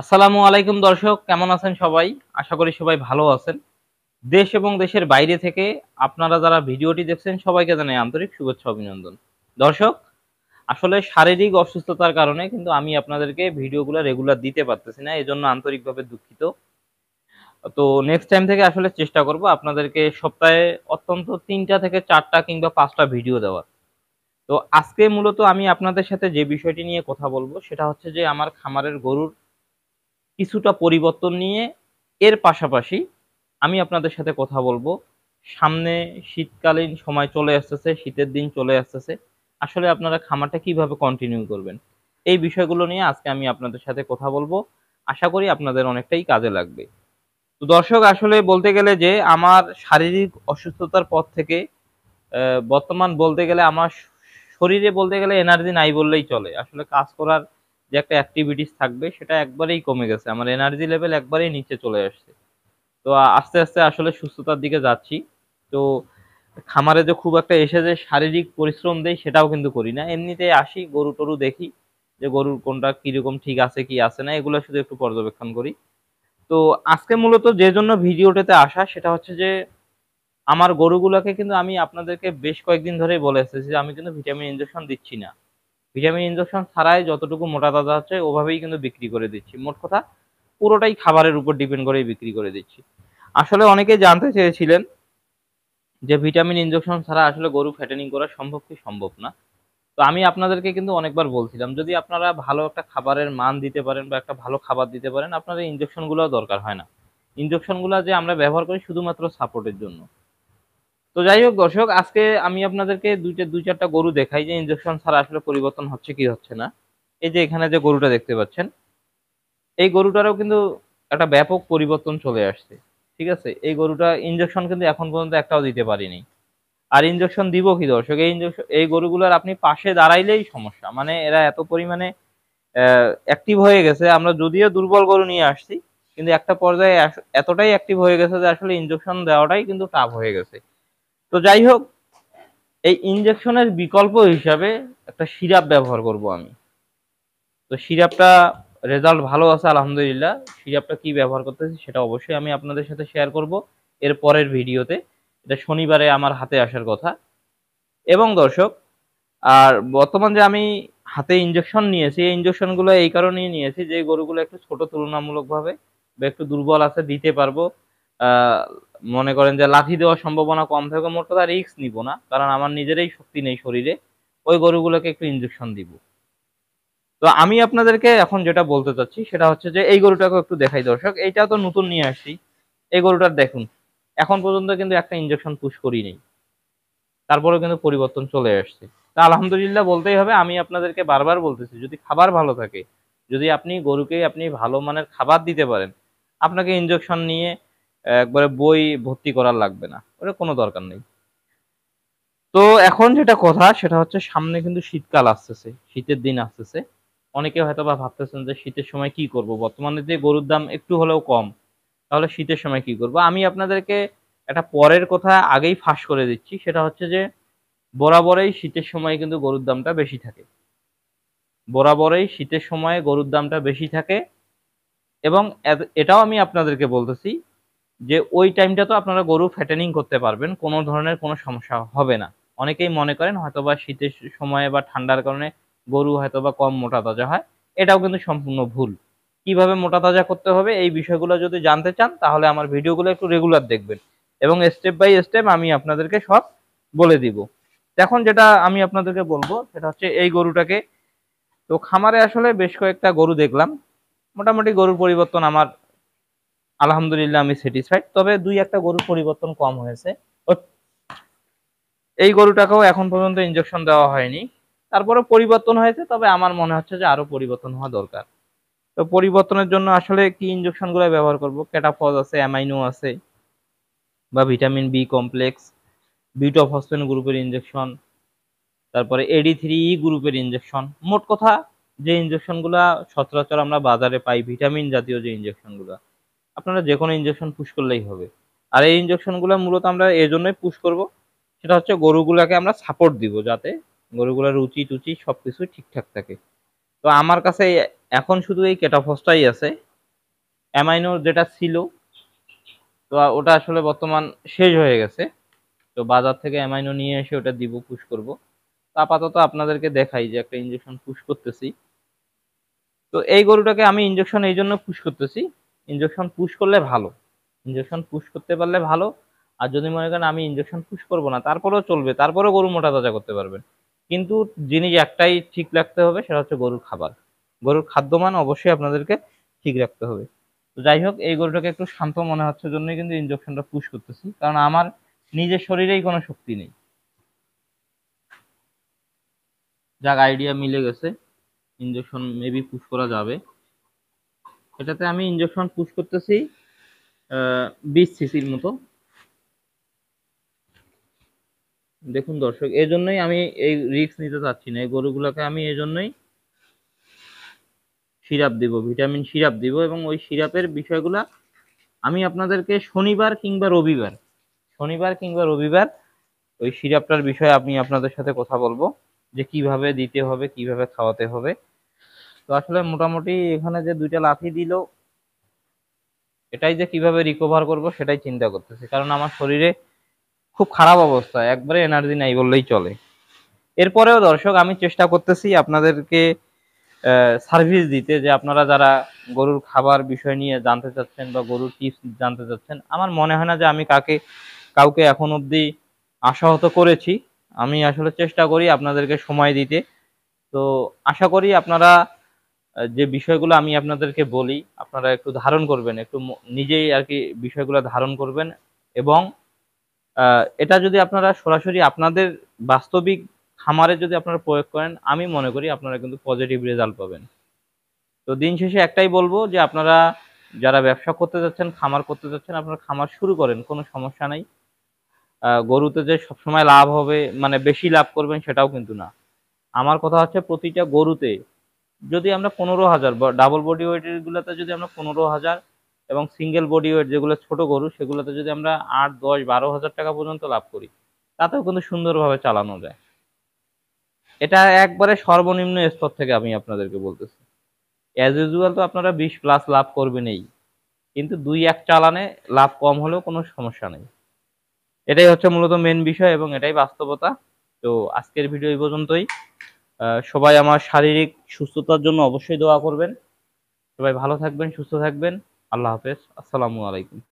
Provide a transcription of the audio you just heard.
আসসালামু আলাইকুম দর্শক কেমন আছেন সবাই আশা করি সবাই ভালো আছেন দেশ এবং দেশের বাইরে থেকে আপনারা যারা ভিডিওটি দেখছেন সবাইকে জানাই আন্তরিক শুভেচ্ছা অভিনন্দন দর্শক আসলে শারীরিক অসুস্থতার কারণে কিন্তু আমি আপনাদেরকে ভিডিওগুলো রেগুলার দিতে পারতেছি না এই জন্য আন্তরিকভাবে দুঃখিত তো নেক্সট টাইম থেকে আসলে চেষ্টা করব আপনাদেরকে সপ্তাহে অত্যন্ত তিনটা থেকে চারটা কিংবা পাঁচটা ভিডিও দেওয়ার তো আজকে মূলত আমি আপনাদের সাথে যে বিষয়টি নিয়ে কথা বলবো সেটা হচ্ছে যে আমার খামারের গরুর কিছুটা পরিবর্তন নিয়ে এর পাশাপাশি আমি আপনাদের সাথে কথা বলবো সামনে শীতকালীন সময় চলে আসতেছে শীতের দিন চলে আসতেছে আসলে আপনারা খামারটা কিভাবে কন্টিনিউ করবেন এই বিষয়গুলো নিয়ে আজকে আমি আপনাদের সাথে কথা বলবো আশা করি আপনাদের অনেকটাই কাজে লাগবে তো দর্শক আসলে বলতে গেলে যে আমার শারীরিক অসুস্থতার পর থেকে বর্তমান বলতে গেলে আমার শরীরে বলতে গেলে এনার্জি নাই বললেই চলে আসলে কাজ করার যে একটা অ্যাক্টিভিটিস থাকবে সেটা একবারেই কমে গেছে আমার এনার্জি লেভেল একবারেই নিচে চলে আসছে তো আস্তে আস্তে আসলে সুস্থতার দিকে যাচ্ছি তো খামারে যে খুব একটা এসে যে শারীরিক পরিশ্রম দেয় সেটাও কিন্তু করি না এমনিতে আসি গরু টরু দেখি যে গরুর কোনটা কিরকম ঠিক আছে কি আছে না এগুলো শুধু একটু পর্যবেক্ষণ করি তো আজকে মূলত যে জন্য ভিডিওটাতে আসা সেটা হচ্ছে যে আমার গরুগুলোকে কিন্তু আমি আপনাদেরকে বেশ কয়েকদিন ধরেই বলে এসেছি যে আমি কিন্তু ভিটামিন ইঞ্জেকশন দিচ্ছি না ভিটামিন ইনজেকশন ছাড়াই যতটুকু মোটা তাজা আছে ওভাবেই কিন্তু বিক্রি করে দিচ্ছি মোট কথা পুরোটাই খাবারের উপর ডিপেন্ড করেই বিক্রি করে দিচ্ছি আসলে অনেকে জানতে চেয়েছিলেন যে ভিটামিন ইনজেকশন ছাড়া আসলে গরু ফ্যাটেনিং করা সম্ভব কি সম্ভব না তো আমি আপনাদেরকে কিন্তু অনেকবার বলছিলাম যদি আপনারা ভালো একটা খাবারের মান দিতে পারেন বা একটা ভালো খাবার দিতে পারেন আপনাদের ইনজেকশনগুলো দরকার হয় না ইনজেকশনগুলো যে আমরা ব্যবহার করি শুধুমাত্র সাপোর্টের জন্য তো যাই হোক দর্শক আজকে আমি আপনাদেরকে দুইটা দুই চারটা গরু দেখাই যে ইঞ্জেকশন ছাড়া আসলে পরিবর্তন হচ্ছে কি হচ্ছে না এই যে এখানে যে গরুটা দেখতে পাচ্ছেন এই গরুটারও কিন্তু একটা ব্যাপক পরিবর্তন চলে আসছে ঠিক আছে এই গরুটা ইঞ্জেকশন কিন্তু এখন পর্যন্ত একটাও দিতে পারিনি আর ইঞ্জেকশন দিব কি দর্শক এই ইঞ্জেকশন এই গরুগুলোর আপনি পাশে দাঁড়াইলেই সমস্যা মানে এরা এত পরিমাণে অ্যাক্টিভ হয়ে গেছে আমরা যদিও দুর্বল গরু নিয়ে আসছি কিন্তু একটা পর্যায়ে এতটাই অ্যাক্টিভ হয়ে গেছে যে আসলে ইঞ্জেকশন দেওয়াটাই কিন্তু টাফ হয়ে গেছে তো যাই হোক এই ইঞ্জেকশনের বিকল্প হিসাবে একটা সিরাপ ব্যবহার করব আমি তো সিরাপটা রেজাল্ট ভালো আছে আলহামদুলিল্লাহ সিরাপটা কি ব্যবহার করতেছি সেটা অবশ্যই আমি আপনাদের সাথে শেয়ার করব এর পরের ভিডিওতে এটা শনিবারে আমার হাতে আসার কথা এবং দর্শক আর বর্তমান যে আমি হাতে ইঞ্জেকশন নিয়েছি এই ইঞ্জেকশনগুলো এই কারণেই নিয়েছি যে গরুগুলো একটু ছোট তুলনামূলকভাবে বা একটু দুর্বল আছে দিতে পারবো মনে করেন যে লাথি দেওয়ার সম্ভাবনা কম থাকে মোট কথা রিক্স নিব না কারণ আমার নিজেরই শক্তি নেই শরীরে ওই গরুগুলোকে একটু ইঞ্জেকশন দিব তো আমি আপনাদেরকে এখন যেটা বলতে চাচ্ছি সেটা হচ্ছে যে এই গরুটাকে একটু দেখাই দর্শক এইটা তো নতুন নিয়ে আসছি এই গরুটার দেখুন এখন পর্যন্ত কিন্তু একটা ইঞ্জেকশন পুশ করি নেই তারপরেও কিন্তু পরিবর্তন চলে আসছে তা আলহামদুলিল্লাহ বলতেই হবে আমি আপনাদেরকে বারবার বলতেছি যদি খাবার ভালো থাকে যদি আপনি গরুকে আপনি ভালো মানের খাবার দিতে পারেন আপনাকে ইঞ্জেকশন নিয়ে একবারে বই ভর্তি করার লাগবে না ওটা কোনো দরকার নেই তো এখন যেটা কথা সেটা হচ্ছে সামনে কিন্তু শীতকাল আসতেছে শীতের দিন আসতেছে অনেকে হয়তো বা ভাবতেছেন যে শীতের সময় কি করব বর্তমানে যে গরুর দাম একটু হলেও কম তাহলে শীতের সময় কি করব আমি আপনাদেরকে একটা পরের কথা আগেই ফাঁস করে দিচ্ছি সেটা হচ্ছে যে বরাবরই শীতের সময় কিন্তু গরুর দামটা বেশি থাকে বরাবরই শীতের সময় গরুর দামটা বেশি থাকে এবং এটাও আমি আপনাদেরকে বলতেছি যে ওই টাইমটা তো আপনারা গরু ফ্যাটেনিং করতে পারবেন কোনো ধরনের কোনো সমস্যা হবে না অনেকেই মনে করেন হয়তোবা শীতের সময়ে বা ঠান্ডার কারণে গরু হয়তো বা কম মোটা তাজা হয় এটাও কিন্তু সম্পূর্ণ ভুল কিভাবে মোটা তাজা করতে হবে এই বিষয়গুলো যদি জানতে চান তাহলে আমার ভিডিওগুলো একটু রেগুলার দেখবেন এবং স্টেপ বাই স্টেপ আমি আপনাদেরকে সব বলে দিব এখন যেটা আমি আপনাদেরকে বলবো সেটা হচ্ছে এই গরুটাকে তো খামারে আসলে বেশ কয়েকটা গরু দেখলাম মোটামুটি গরুর পরিবর্তন আমার আলহামদুলিল্লাহ আমি স্যাটিসফাইড তবে দুই একটা গরুর পরিবর্তন কম হয়েছে এই গরুটাকেও এখন পর্যন্ত ইঞ্জেকশন দেওয়া হয়নি তারপরে পরিবর্তন হয়েছে তবে আমার মনে হচ্ছে যে আরো পরিবর্তন হওয়া দরকার তো পরিবর্তনের জন্য আসলে কি ইঞ্জেকশনগুলো ব্যবহার করব ক্যাটাফজ আছে অ্যামাইনো আছে বা ভিটামিন বি কমপ্লেক্স বিউটোফসফেন গ্রুপের ইঞ্জেকশন তারপরে এডি থ্রি ই গ্রুপের ইঞ্জেকশন মোট কথা যে গুলা সচরাচর আমরা বাজারে পাই ভিটামিন জাতীয় যে ইঞ্জেকশনগুলো আপনারা যে কোনো ইঞ্জেকশন পুশ করলেই হবে আর এই ইঞ্জেকশনগুলো মূলত আমরা এই জন্যই পুশ করব সেটা হচ্ছে গরুগুলাকে আমরা সাপোর্ট দিব যাতে গরুগুলার রুচি টুচি সব কিছু ঠিকঠাক থাকে তো আমার কাছে এখন শুধু এই ক্যাটাফসটাই আছে অ্যামাইনোর যেটা ছিল তো ওটা আসলে বর্তমান শেষ হয়ে গেছে তো বাজার থেকে অ্যামাইনো নিয়ে এসে ওটা দিব পুশ করব তো আপাতত আপনাদেরকে দেখাই যে একটা ইঞ্জেকশন পুশ করতেছি তো এই গরুটাকে আমি ইঞ্জেকশন এই জন্য পুশ করতেছি ইঞ্জেকশন পুশ করলে ভালো ইঞ্জেকশন পুশ করতে পারলে ভালো আর যদি মনে করেন আমি ইঞ্জেকশন পুশ করব না তারপরেও চলবে তারপরেও গরু মোটা তাজা করতে পারবেন কিন্তু জিনিস একটাই ঠিক রাখতে হবে সেটা হচ্ছে গরুর খাবার গরুর খাদ্যমান অবশ্যই আপনাদেরকে ঠিক রাখতে হবে তো যাই হোক এই গরুটাকে একটু শান্ত মনে হচ্ছে জন্যই কিন্তু ইঞ্জেকশনটা পুশ করতেছি কারণ আমার নিজের শরীরেই কোনো শক্তি নেই যাক আইডিয়া মিলে গেছে ইঞ্জেকশন মেবি পুশ করা যাবে এটাতে আমি ইঞ্জেকশন পুশ করতেছি বিশ সিসির মতো দেখুন দর্শক এই জন্যই আমি এই রিক্স নিতে চাচ্ছি না এই গরুগুলোকে আমি এই জন্যই সিরাপ দিব ভিটামিন সিরাপ দিব এবং ওই সিরাপের বিষয়গুলা আমি আপনাদেরকে শনিবার কিংবা রবিবার শনিবার কিংবা রবিবার ওই সিরাপটার বিষয়ে আমি আপনাদের সাথে কথা বলবো যে কিভাবে দিতে হবে কিভাবে খাওয়াতে হবে তো আসলে মোটামুটি এখানে যে দুইটা লাথি দিল এটাই যে কিভাবে রিকভার করব সেটাই চিন্তা করতেছি কারণ আমার শরীরে খুব খারাপ অবস্থা একবারে এনার্জি নাই বললেই চলে এরপরেও দর্শক আমি চেষ্টা করতেছি আপনাদেরকে সার্ভিস দিতে যে আপনারা যারা গরুর খাবার বিষয় নিয়ে জানতে চাচ্ছেন বা গরুর টিপস জানতে চাচ্ছেন আমার মনে হয় না যে আমি কাকে কাউকে এখন অবধি আশাহত করেছি আমি আসলে চেষ্টা করি আপনাদেরকে সময় দিতে তো আশা করি আপনারা যে বিষয়গুলো আমি আপনাদেরকে বলি আপনারা একটু ধারণ করবেন একটু নিজেই আর কি বিষয়গুলো ধারণ করবেন এবং এটা যদি আপনারা সরাসরি আপনাদের বাস্তবিক খামারে যদি আপনারা প্রয়োগ করেন আমি মনে করি আপনারা কিন্তু পজিটিভ রেজাল্ট পাবেন তো দিন শেষে একটাই বলবো যে আপনারা যারা ব্যবসা করতে যাচ্ছেন খামার করতে যাচ্ছেন আপনারা খামার শুরু করেন কোনো সমস্যা নাই গরুতে যে সবসময় লাভ হবে মানে বেশি লাভ করবেন সেটাও কিন্তু না আমার কথা হচ্ছে প্রতিটা গরুতে যদি আমরা পনেরো হাজার বা ডাবল বডি ওয়েটের গুলোতে যদি আমরা পনেরো হাজার এবং সিঙ্গেল বডি ওয়েট যেগুলো ছোট গরু সেগুলোতে যদি আমরা আট দশ বারো হাজার টাকা পর্যন্ত লাভ করি তাতেও কিন্তু সুন্দরভাবে চালানো যায় এটা একবারে সর্বনিম্ন স্তর থেকে আমি আপনাদেরকে বলতেছি অ্যাজ ইউজুয়াল তো আপনারা বিশ প্লাস লাভ করবেনই কিন্তু দুই এক চালানে লাভ কম হলেও কোনো সমস্যা নেই এটাই হচ্ছে মূলত মেন বিষয় এবং এটাই বাস্তবতা তো আজকের ভিডিও এই পর্যন্তই সবাই আমার শারীরিক সুস্থতার জন্য অবশ্যই দোয়া করবেন সবাই ভালো থাকবেন সুস্থ থাকবেন আল্লাহ হাফেজ আসসালামু আলাইকুম